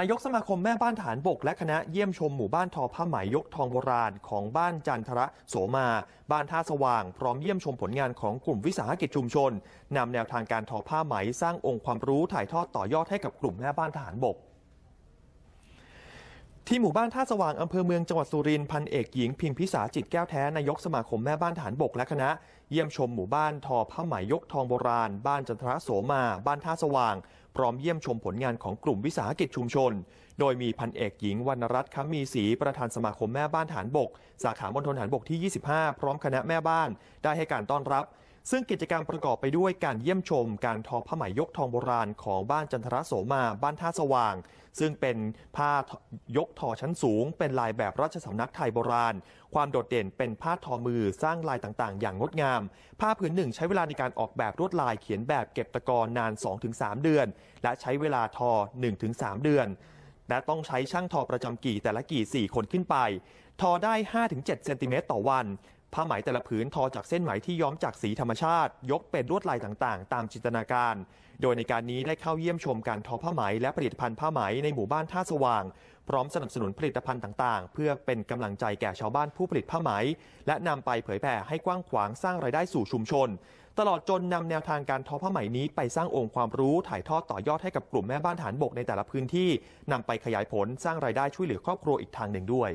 นายกสมาคมแม่บ้านฐานบกและคณะเยี่ยมชมหมู่บ้านทอผ้าไหมยกทองโบราณของบ้านจันทระโสมา บ้านท่าสว่าง พร้อมเยี่ยมชมผลงานของกลุ่มวิสาหกิจชุมชนนำแนวทางการทอผ้าไหมสร้างองค์ความรู้ถ่ายทอดต่อยอดให้กับกลุ่มแม่บ้านฐานบกที่หมู่บ้านท่าสว่างอำเภอเมืองจังหวัดสุรินทร์พันเอกหญิงพิมพิสาจิตแก้วแท้นายกสมาคมแม่บ้านฐานบกและคณะเยี่ยมชมหมู่บ้านทอผ้าไหมยกทองโบราณ บ้านจันทรโสมา บ้านท่าสว่าง พร้อมเยี่ยมชมผลงานของกลุ่มวิสาหกิจชุมชน โดยมีพันเอกหญิงวรรณรัตน์คมีศรีประธานสมาคมแม่บ้านฐานบกสาขามณฑลฐานบกที่ 25 พร้อมคณะแม่บ้านได้ให้การต้อนรับซึ่งกิจกรรมประกอบไปด้วยการเยี่ยมชมการทอผ้าไหมยกทองโบราณของบ้านจันทรโสมา บ้านท่าสว่าง ซึ่งเป็นผ้ายกทอชั้นสูง เป็นลายแบบราชสำนักไทยโบราณ ความโดดเด่นเป็นผ้าทอมือสร้างลายต่างๆ อย่างงดงามผ้าผืนหนึ่งใช้เวลาในการออกแบบรวดลายเขียนแบบเก็บตะกรนาน2-3เดือน และใช้เวลาทอ1-3เดือน และต้องใช้ช่างทอประจำกี่แต่ละกี่4คนขึ้นไป ทอได้5-7เซนติเมตรต่อวันผ้าไหมแต่ละผืนทอจากเส้นไหมที่ย้อมจากสีธรรมชาติ ยกเป็นลวดลายต่างๆ ตามจินตนาการ โดยในการนี้ได้เข้าเยี่ยมชมการทอผ้าไหมและผลิตภัณฑ์ผ้าไหมในหมู่บ้านท่าสว่าง พร้อมสนับสนุนผลิตภัณฑ์ต่างๆ เพื่อเป็นกำลังใจแก่ชาวบ้านผู้ผลิตผ้าไหม และนำไปเผยแผ่ให้กว้างขวางสร้างรายได้สู่ชุมชน ตลอดจนนำแนวทางการทอผ้าไหมนี้ไปสร้างองค์ความรู้ถ่ายทอดต่อยอดให้กับกลุ่มแม่บ้านฐานบกในแต่ละพื้นที่นำไปขยายผลสร้างรายได้ช่วยเหลือครอบครัวอีกทางหนึ่งด้วย